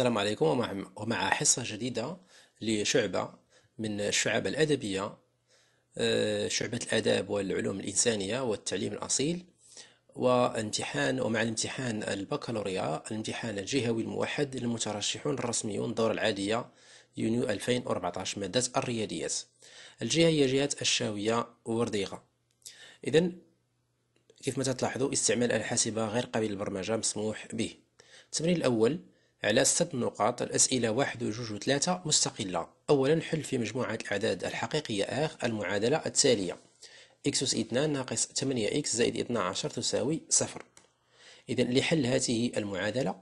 السلام عليكم ومع حصة جديدة لشعبة من الشعب الأدبية آه، شعبة الآداب والعلوم الإنسانية والتعليم الأصيل وامتحان ومع الامتحان البكالوريا الامتحان الجهوي الموحد للمترشحون الرسميون دور العادية يونيو 2014 مادة الرياضيات الجهة هي جهة الشاوية ورديغة إذا كيف ما تلاحظوا استعمال الحاسبة غير قابل للبرمجة مسموح به التمرين الأول على ست نقاط الأسئلة واحد وجوج وثلاثة مستقلة أولا حل في مجموعة الأعداد الحقيقية آخ المعادلة التالية إكس أس 2 ناقص 8 إكس زائد 12 تساوي صفر إذا لحل هذه المعادلة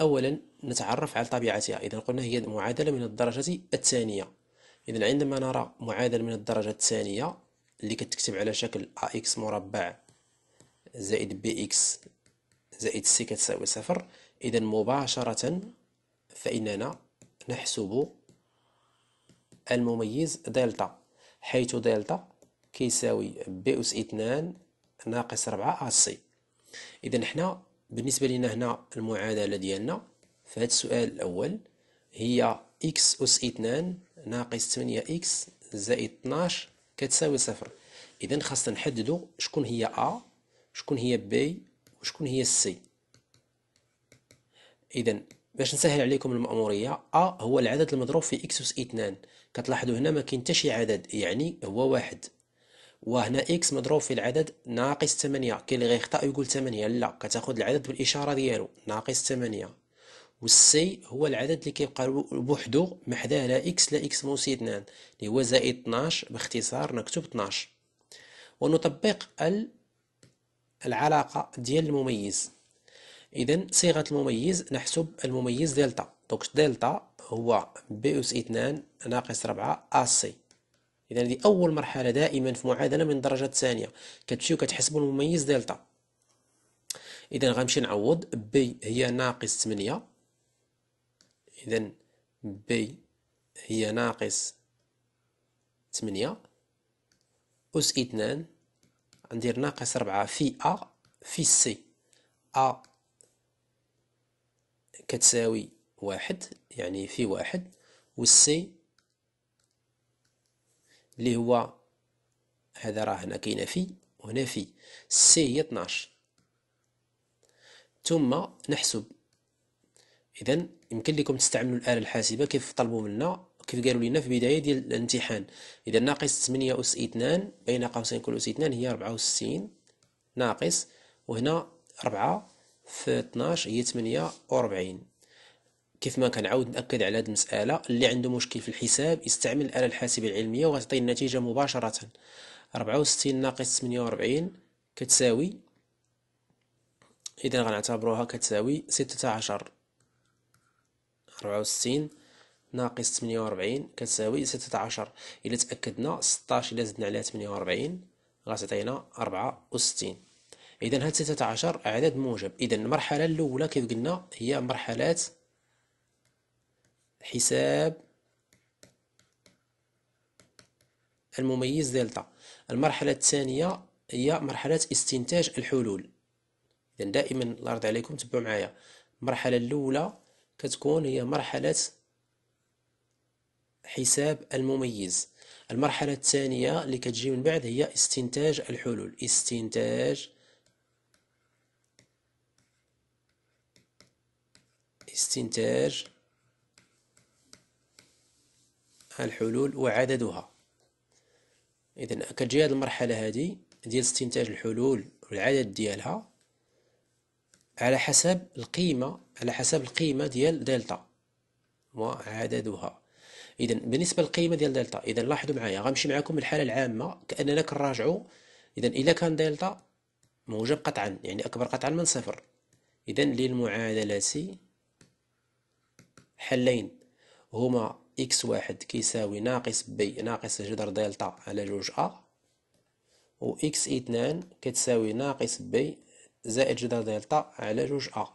أولا نتعرف على طبيعتها إذا قلنا هي معادلة من الدرجة الثانية إذا عندما نرى معادلة من الدرجة الثانية اللي كتكتب على شكل AX مربع زائد BX زائد سي كتساوي صفر إذا مباشرة فإننا نحسب المميز دلتا حيث دلتا كيساوي بي أس اثنان ناقص ربعة سي إذا حنا بالنسبة لنا هنا المعادلة ديالنا فهاد السؤال الأول هي إكس أس اثنان ناقص تمنية إكس زائد 12 كتساوي صفر إذا خاصنا نحددو شكون هي أ شكون هي بي وشكون هي سي اذا باش نسهل عليكم المأمورية أ هو العدد المضروب في إكس أس اثنان كتلاحظوا هنا ما كاين شي عدد يعني هو واحد وهنا إكس مضروب في العدد ناقص ثمانية كاين اللي غيخطأ يقول ثمانية لا كتاخد العدد بالإشارة ديالو ناقص ثمانية والسي هو العدد اللي كيبقى بوحدو محداه لا إكس لا إكس موس اثنان اللي هو زائد 12 باختصار نكتب 12 ونطبق العلاقة ديال المميز إذا صيغة المميز نحسب المميز دلتا دونك دلتا هو بي أس 2 ناقص ربعة سي إذا هذه أول مرحلة دائما في معادلة من درجة ثانية كتمشيو كتحسبوا المميز دلتا إذا غنمشي نعوض بي هي ناقص 8 إذا بي هي ناقص 8 أس 2 ندير ناقص ربعة في أ في سي أ كتساوي واحد يعني في واحد والسي اللي هو هذا راه هنا كاين في وهنا في سي هي 12 ثم نحسب اذا يمكن لكم تستعملوا الاله الحاسبه كيف طلبوا منا كيف قالوا لنا في بدايه ديال الامتحان اذا ناقص 8 اس 2 بين قوسين كل اس 2 هي 64 ناقص وهنا 4 في 12 هي 48 كيف ما كنعاود ناكد على هذه المساله اللي عنده مشكل في الحساب يستعمل الاله الحاسبه العلميه وغتعطي النتيجه مباشره 64 ناقص 48 كتساوي اذا غنعتبروها كتساوي 16 64 ناقص 48 كتساوي 16 الا تاكدنا 16 الا زدنا عليها 48 غتعطينا 64 إذا هاد عشر أعداد موجب إذا المرحلة الأولى كيف قلنا هي مرحلة حساب المميز دلتا المرحلة الثانية هي مرحلة استنتاج الحلول إذا دائما يرضي عليكم تبعوا معايا المرحلة الأولى كتكون هي مرحلة حساب المميز المرحلة الثانية اللي كتجي من بعد هي استنتاج الحلول استنتاج استنتاج الحلول وعددها إذا كتجي هاد المرحلة هادي ديال استنتاج الحلول والعدد ديالها على حسب القيمة على حسب القيمة ديال دلتا وعددها إذا بالنسبة للقيمة ديال دلتا إذا لاحظوا معايا غنمشي معاكم الحالة العامة كأننا كنراجعوا إذا إلا كان دلتا موجب قطعا يعني أكبر قطعا من صفر إذا للمعادلة حلين هما إكس واحد كيساوي ناقص بي ناقص جذر دلتا على جوج أ و إكس اثنان كتساوي ناقص بي زائد جذر دلتا على جوج أ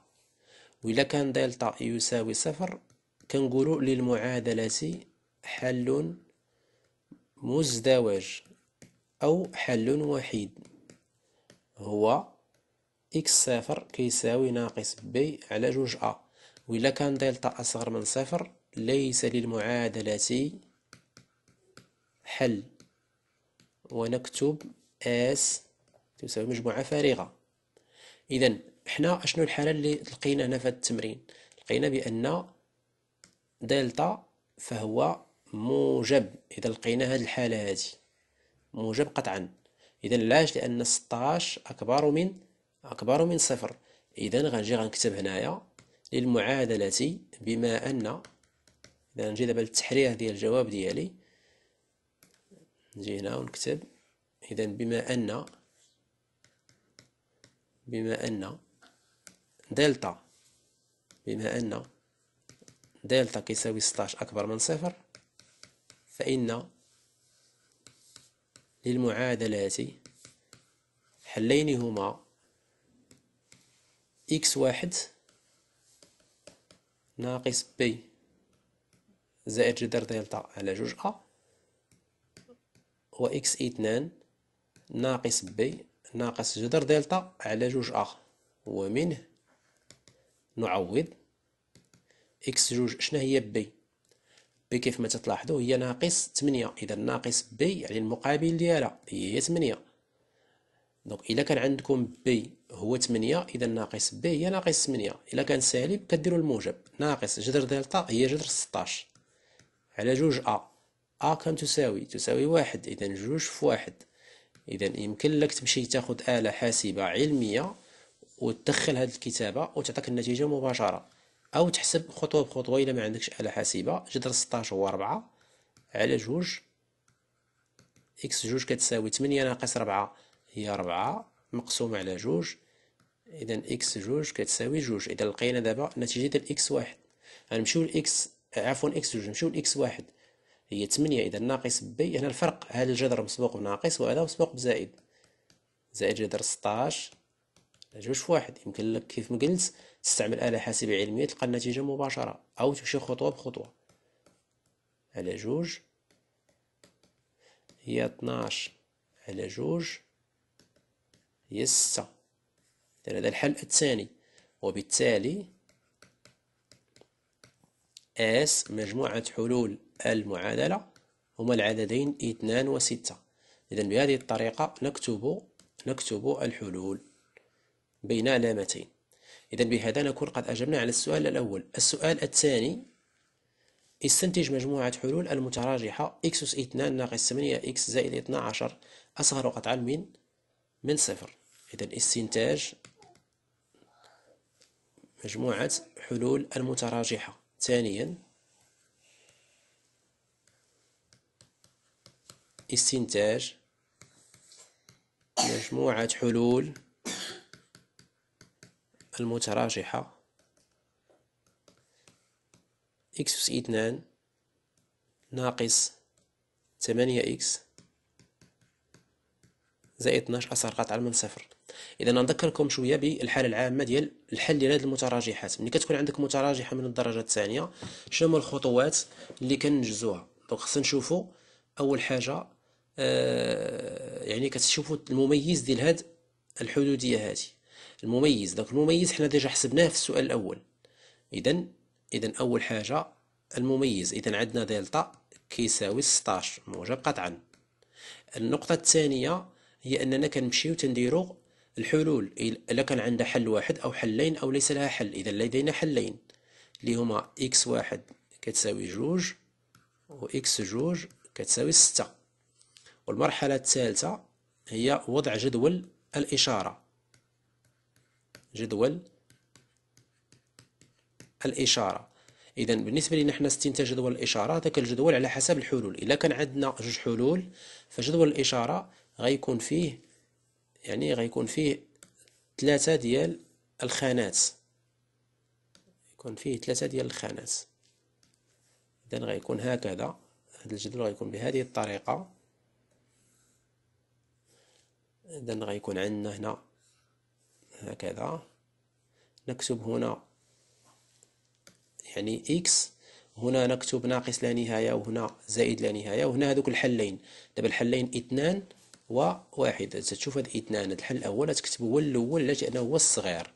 إلا كان دلتا يساوي صفر كنقولوا للمعادلة حل مزدوج أو حل وحيد هو إكس صفر كيساوي ناقص بي على جوج أ وإلا كان دلتا أصغر من صفر ليس للمعادلة حل ونكتب اس تساوي مجموعة فارغة إذا حنا شنو الحالة اللي لقينا هنا في التمرين لقينا بأن دلتا فهو موجب إذا لقينا هذه الحالة هذه موجب قطعا إذا علاش لأن 16 أكبر من أكبر من صفر إذا غنجي غنكتب هنايا للمعادلة بما أن إذا نجي دابا للتحرير ديال الجواب ديالي نجي هنا ونكتب إذا بما أن بما أن دلتا بما أن دلتا كيساوي 16 أكبر من صفر فإن للمعادلة حلين هما إكس واحد ناقص بي زائد جدر دلتا على جوج أ و إكس اثنان ناقص بي ناقص جدر دلتا على جوج أ ومنه نعوض إكس جوج شنا هي بي بي كيف ما تلاحظوا هي ناقص تمنية إذا ناقص بي يعني المقابل ديالها هي تمنية دونك الا كان عندكم بي هو 8 اذا ناقص بي هي ناقص 8 الا كان سالب كديروا الموجب ناقص جذر دلتا هي جذر 16 على جوج ا ا كم تساوي تساوي واحد اذا جوج في واحد اذا يمكن لك تمشي تاخد اله حاسبه علميه وتدخل هذه الكتابه وتعطيك النتيجه مباشره او تحسب خطوه بخطوه الا ما عندكش اله حاسبه جذر 16 هو 4 على جوج اكس جوج كتساوي 8 ناقص 4 هي ربعة مقسومة على جوج إذا إكس جوج كتساوي جوج إذا لقينا دابا نتيجة ديال إكس واحد غنمشيو لإكس عفوا إكس جوج نمشيو لإكس واحد هي تمنية إذا ناقص بي هنا الفرق هذا الجذر مسبوق بناقص وهذا مسبوق بزائد زائد جذر على جوج في واحد يمكن لك كيف ما قلت تستعمل آلة حاسبة علمية تلقى النتيجة مباشرة أو تمشي خطوة بخطوة على جوج هي 12 على جوج هي ستة إذن هذا الحل الثاني وبالتالي اس مجموعة حلول المعادلة هما العددين اثنان وستة إذن بهذه الطريقة نكتب نكتب الحلول بين علامتين إذا بهذا نكون قد أجبنا على السؤال الأول السؤال الثاني استنتج مجموعة حلول المتراجحة x أس 2 ناقص 8 x زائد 12 أصغر قطعا من من صفر إذا استنتاج مجموعة حلول المتراجحة ثانيا استنتاج مجموعة حلول المتراجحة إكس اثنان ناقص ثمانية إكس زائد 12 اثر قطعا من صفر اذا نذكركم شويه بالحاله العامه ديال الحل ديال هذه المتراجحات ملي كتكون عندك متراجحه من الدرجه الثانيه شنو هما الخطوات اللي كننجزوها دونك خصنا نشوفوا اول حاجه آه يعني كتشوفوا المميز ديال هاد الحدوديه هذه المميز دونك المميز حنا ديجا حسبناه في السؤال الاول اذا اذا اول حاجه المميز اذا عندنا دلتا كيساوي 16 موجب قطعا النقطه الثانيه هي اننا كنمشيو تنديرو الحلول الا كان عندها حل واحد او حلين او ليس لها حل اذا لدينا حلين اللي هما اكس واحد كتساوي جوج و اكس جوج كتساوي ستة والمرحلة الثالثة هي وضع جدول الإشارة جدول الإشارة إذا بالنسبة لنا حنا استنتاج جدول الإشارة ذاك الجدول على حسب الحلول إلا كان عندنا جوج حلول فجدول الإشارة غيكون فيه يعني غيكون فيه ثلاثة ديال الخانات يكون فيه ثلاثة ديال الخانات إذا غيكون هكذا هذا الجدول غيكون بهذه الطريقة إذا غيكون عندنا هنا هكذا نكتب هنا يعني إكس هنا نكتب ناقص لا نهاية وهنا زائد لا نهاية وهنا هذوك الحلين دابا الحلين اثنان وواحد تشوف هاد اثنان الحل الاول تكتب هو الاول لانه هو الصغير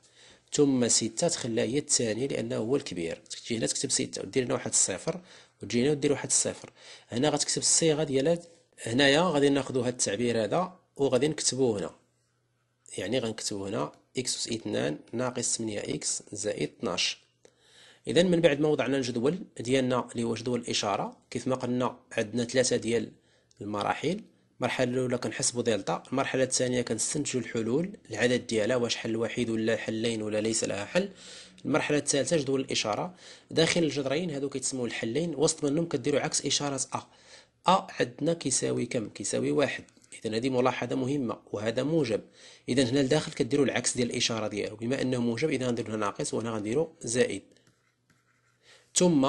ثم ستة تخليها هي الثانية لأنه هو الكبير تجي هنا تكتب ستة ودير هنا واحد الصفر وتجي هنا ودير واحد الصفر هنا غتكتب الصيغة ديال هنايا غادي ناخدو هاد التعبير هذا وغادي نكتبو هنا يعني غنكتبو هنا إكس أس اثنان ناقص تمنية إكس زائد 12 إذا من بعد ما وضعنا الجدول ديالنا اللي هو جدول الإشارة كيف ما قلنا عندنا ثلاثة ديال المراحل المرحله الاولى كنحسبوا دلتا المرحله الثانيه كنستنتجوا الحلول العدد ديالها واش حل واحد ولا حلين ولا ليس لها حل المرحله الثالثه جدول الاشاره داخل الجذرين هادو كيتسموا الحلين وسط منهم كديروا عكس اشاره ا ا عندنا كيساوي كم كيساوي واحد اذا هذه ملاحظه مهمه وهذا موجب اذا هنا لداخل كديروا العكس ديال الاشاره ديالو بما انه موجب اذا غنديروا هنا ناقص وهنا غنديروا زائد ثم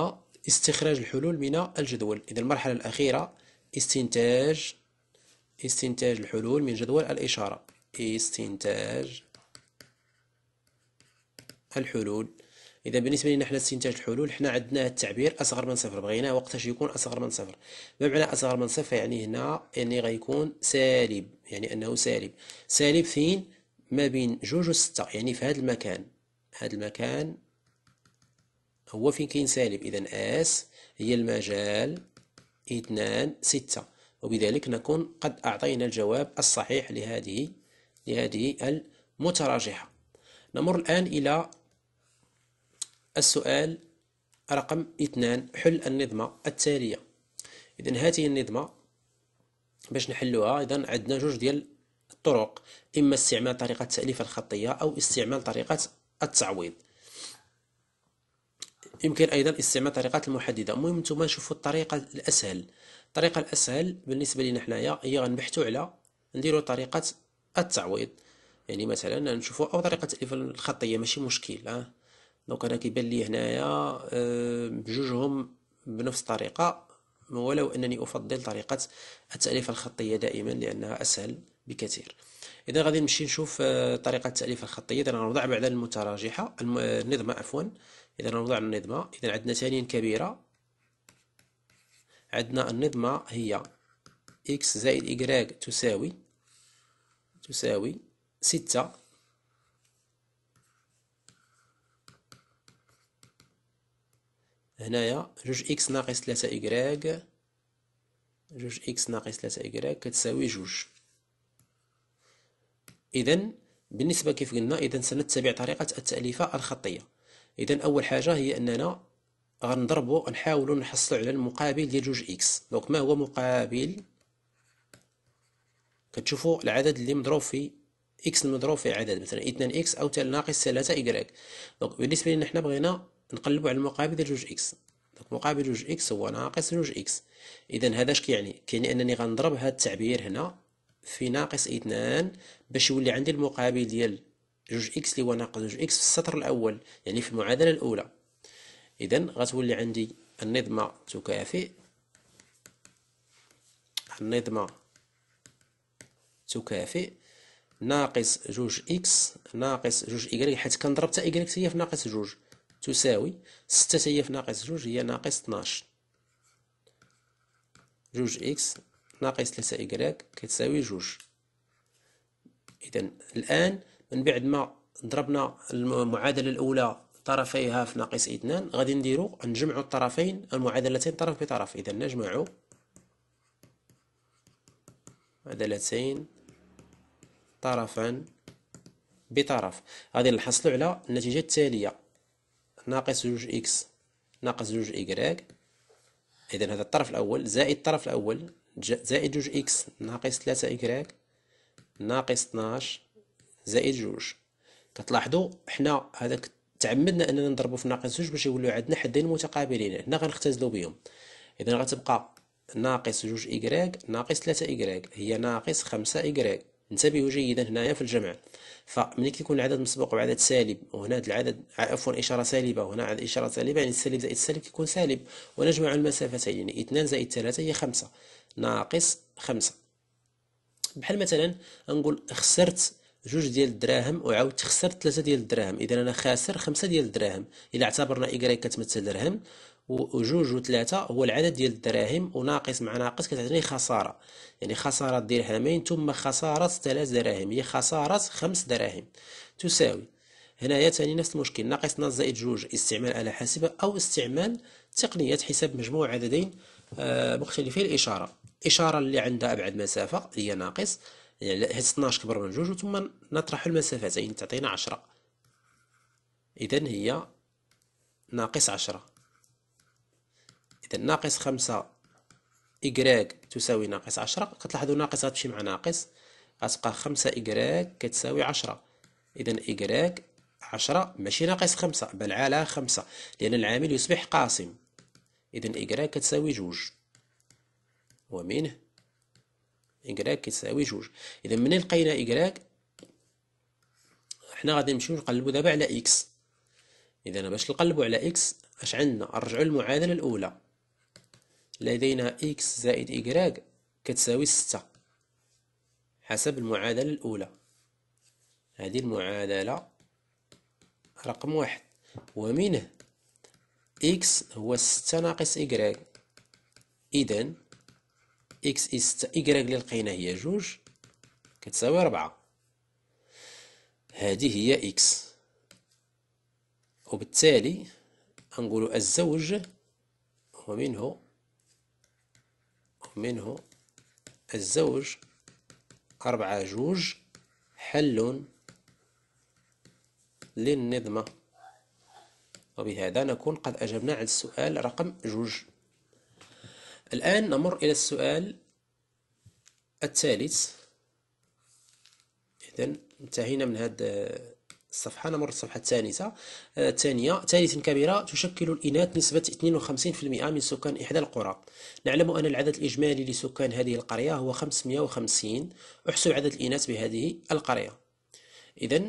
استخراج الحلول من الجدول اذا المرحله الاخيره استنتاج استنتاج الحلول من جدول الإشارة استنتاج الحلول إذا بالنسبة لنا حنا استنتاج الحلول حنا عندنا التعبير أصغر من صفر بغيناه وقتاش يكون أصغر من صفر ما معنى أصغر من صفر يعني هنا يعني غيكون سالب يعني أنه سالب سالب فين ما بين جوج وستة يعني في هذا المكان هذا المكان هو فين كاين سالب إذا اس هي المجال اثنان ستة وبذلك نكون قد أعطينا الجواب الصحيح لهذه لهذه المتراجحة نمر الآن إلى السؤال رقم اثنان حل النظمة التالية إذا هذه النظمة باش نحلوها إذا عندنا جوج ديال الطرق إما استعمال طريقة التأليف الخطية أو استعمال طريقة التعويض يمكن أيضا استعمال طريقة المحددة المهم نتوما نشوفو الطريقة الأسهل الطريقه الاسهل بالنسبه لنا حنايا هي غنبحثوا على نديروا طريقه التعويض يعني مثلا نشوفوا او طريقه التاليف الخطيه ماشي مشكل ها آه. دونك انا كيبان لي هنايا آه، بجوجهم بنفس الطريقه ولو انني افضل طريقه التاليف الخطيه دائما لانها اسهل بكثير اذا غادي نمشي نشوف آه، طريقه التاليف الخطيه اذا غنوضع بعد المتراجحه النظمه عفوا اذا غنوضع النظمه اذا عندنا ثانيا كبيره عندنا النظمة هي إكس زائد إيكغيك تساوي تساوي ستة هنايا جوج إكس ناقص ثلاثة إيكغيك جوج إكس ناقص ثلاثة إيكغيك كتساوي جوج إذا بالنسبة كيف قلنا إذا سنتبع طريقة التأليفة الخطية إذا أول حاجة هي أننا غنضربو نحاولو نحصلو على المقابل ديال جوج اكس دونك ما هو مقابل كتشوفوا العدد اللي مضروب في اكس المضروب في عدد مثلا 2 اكس او تال ناقص 3 إكغيك دونك بالنسبه لنا حنا بغينا نقلبوا على المقابل ديال جوج اكس دونك مقابل جوج اكس هو ناقص جوج اكس اذا هذا اش كيعني كيعني انني غنضرب هذا التعبير هنا في ناقص 2 باش يولي عندي المقابل ديال جوج اكس اللي هو ناقص جوج اكس في السطر الاول يعني في المعادله الاولى اذا غتولي عندي النظمه تكافئ النظمه تكافئ ناقص جوج اكس ناقص جوج إيكغيك يعني حيت كنضرب تا إيكغيك تاهي في ناقص جوج تساوي ستة تاهي في ناقص جوج هي ناقص طناش جوج اكس ناقص تلاتة إيكغيك كتساوي جوج اذا الان من بعد ما ضربنا المعادله الاولى طرفيها في ناقص اثنان غادي نديرو نجمعو الطرفين المعادلتين طرف بطرف اذا نجمع معادلتين طرفا بطرف غادي نحصلو على النتيجة التالية ناقص جوج اكس ناقص جوج إيكغيك إذا هذا الطرف الأول زائد الطرف الأول زائد جوج إكس ناقص ثلاثة إيكغيك ناقص 12 زائد جوج كتلاحظوا حنا هذاك تعمدنا اننا نضربوا في ناقص جوج باش يوليو عندنا حدين متقابلين هنا غنختزلوا بهم اذا غتبقى ناقص جوج إكراك ناقص ثلاثة إكراك هي ناقص خمسة إكراك انتبهوا جيدا هنايا في الجمع فملي كيكون العدد مسبوق بعدد سالب وهنا هذا العدد عفوا إشارة سالبة وهنا عدد إشارة سالبة يعني السالب زائد السالب كيكون سالب ونجمع المسافتين يعني اثنان زائد ثلاثة هي خمسة ناقص خمسة بحال مثلا نقول خسرت جوج ديال الدراهم وعاود تخسر ثلاثة ديال الدراهم اذا انا خاسر خمسة ديال الدراهم الا اعتبرنا ايكغيك كتمثل درهم وجوج وثلاثة هو العدد ديال الدراهم وناقص مع ناقص كتعطيني خسارة يعني خسارة درهمين ثم خسارة ثلاث دراهم هي خسارة خمس دراهم تساوي هنايا ثاني نفس المشكل ناقص ناقص زائد جوج استعمال آلة حاسبة أو استعمال تقنية حساب مجموع عددين آه، مختلفي الإشارة إشارة اللي عندها أبعد مسافة هي ناقص يعني حيت 12 كبر من جوج ثم نطرح المسافتين تعطينا عشرة إذا هي ناقص عشرة إذا ناقص خمسة إكراك تساوي ناقص عشرة كتلاحظوا ناقص غتمشي مع ناقص غتبقى خمسة إكراك كتساوي عشرة إذا إكراك عشرة ماشي ناقص خمسة بل على خمسة لأن العامل يصبح قاسم إذا إكراك كتساوي جوج ومنه إكراك كتساوي جوج إذا منين لقينا إكراك حنا غادي نمشيو نقلبو دابا على إكس إذا باش نقلبو على إكس اش عندنا نرجعو للمعادلة الأولى لدينا إكس زائد إكراك كتساوي ستة حسب المعادلة الأولى هذه المعادلة رقم واحد ومنه إكس هو ستة ناقص إكراك إذن اكس اس ستة اللي لقينا هي جوج كتساوي ربعة هذه هي اكس وبالتالي نقولوا الزوج ومنه ومنه الزوج أربعة جوج حل للنظمة وبهذا نكون قد أجبنا على السؤال رقم جوج الآن نمر إلى السؤال الثالث إذا انتهينا من هذا الصفحة نمر للصفحة الثالثة آه، الثانية ثالث كبيرة تشكل الإناث نسبة 52% من سكان إحدى القرى نعلم أن العدد الإجمالي لسكان هذه القرية هو 550 احسب عدد الإناث بهذه القرية إذا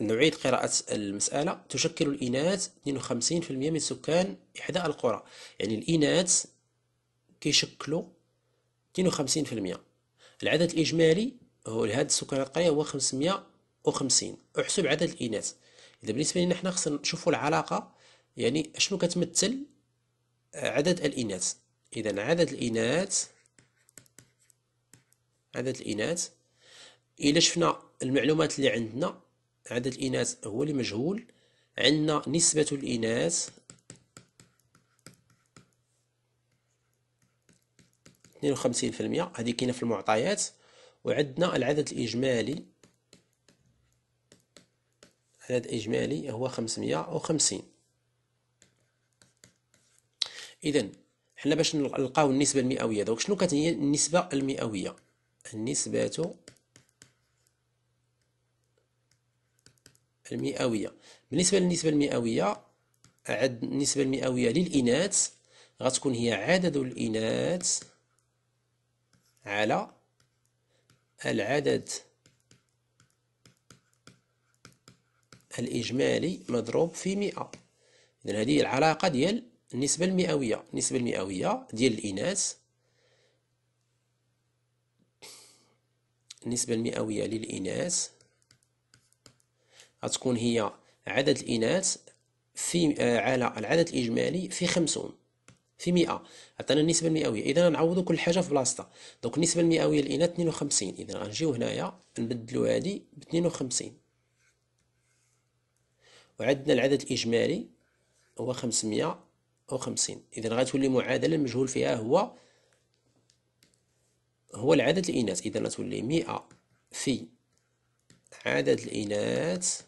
نعيد قراءة المسألة تشكل الإناث 52% من سكان إحدى القرى يعني الإناث كيشكلوا 52% العدد الإجمالي هو لهاد سكان القرية هو 550 أحسب عدد الإناث إذا بالنسبة لنا حنا خصنا نشوفوا العلاقة يعني شنو كتمثل عدد الإناث إذا عدد الإناث عدد الإناث إلا شفنا المعلومات اللي عندنا عدد الإناث هو اللي مجهول عندنا نسبة الإناث 52% هذه كاينه في المعطيات وعندنا العدد الإجمالي العدد الإجمالي هو 550 إذا حنا باش نلقاو النسبة المئوية دوك شنو كانت هي النسبة المئوية النسبة المئوية بالنسبة للنسبة المئوية عد النسبة المئوية للإناث غتكون هي عدد الإناث على العدد الإجمالي مضروب في مئة إذن هذه العلاقة ديال النسبة المئوية النسبة المئوية ديال الإناث النسبة المئوية للإناث غتكون هي عدد الإناث في آه، على العدد الإجمالي في 50 في 100 عطانا النسبة المئوية إذا نعوضوا كل حاجة في بلاصتها دونك النسبة المئوية للإناث 52 إذا غنجيو هنايا نبدلو هادي ب 52 وعندنا العدد الإجمالي هو 550 إذا غتولي معادلة المجهول فيها هو هو العدد الإناث إذا غتولي 100 في عدد الإناث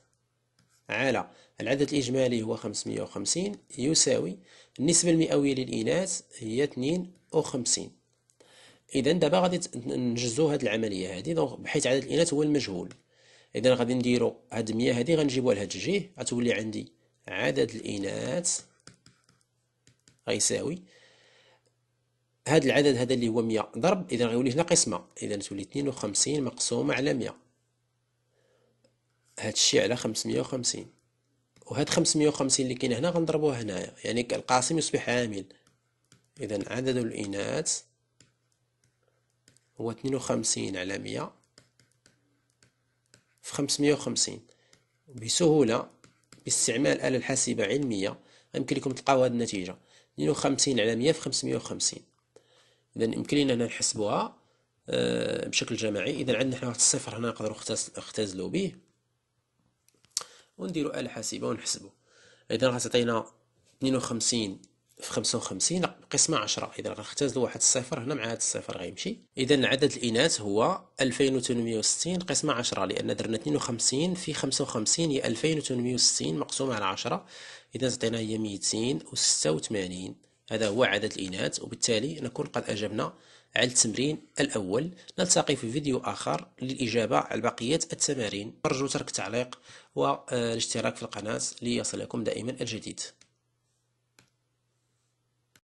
على العدد الإجمالي هو 550 يساوي النسبة المئوية للإناث هي 52 إذا دابا غادي نجزو هاد العملية هادي دونك بحيث عدد الإناث هو المجهول إذا غادي نديرو هاد 100 هادي غنجيبوها لهاد الجهة غتولي عندي عدد الإناث غيساوي هاد العدد هذا اللي هو 100 ضرب اذا غيولي هنا قسمه اذا تولي 52 مقسومه على 100 هادشي على 550 وهاد 550 اللي كاين هنا غنضربوها هنايا يعني القاسم يصبح عامل اذا عدد الاناث هو 52 على 100 في 550 بسهولة باستعمال آلة الحاسبة علمية يمكن لكم تلقاو هذه النتيجة 52 على 100 في 550 إذا يمكن لنا هنا نحسبوها آه، بشكل جماعي إذا عندنا حنا واحد الصفر هنا نقدروا نختزلو به ونديرو آلة حاسبة ونحسبو إذا راح تعطينا اثنين وخمسين في خمسة وخمسين قسمة عشرة إذا غنختزلو واحد الصفر هنا مع هاد الصفر غيمشي إذا عدد الإناث هو ألفين وستين قسمة عشرة لأن درنا اثنين وخمسين في خمسة وخمسين هي ألفين وستين مقسومة على عشرة إذا تعطينا هي ميتين وستة هذا هو عدد الإناث وبالتالي نكون قد أجبنا على التمرين الأول نلتقي في فيديو آخر للإجابة على بقية التمارين أرجو ترك تعليق والاشتراك آه، في القناة ليصلكم دائما الجديد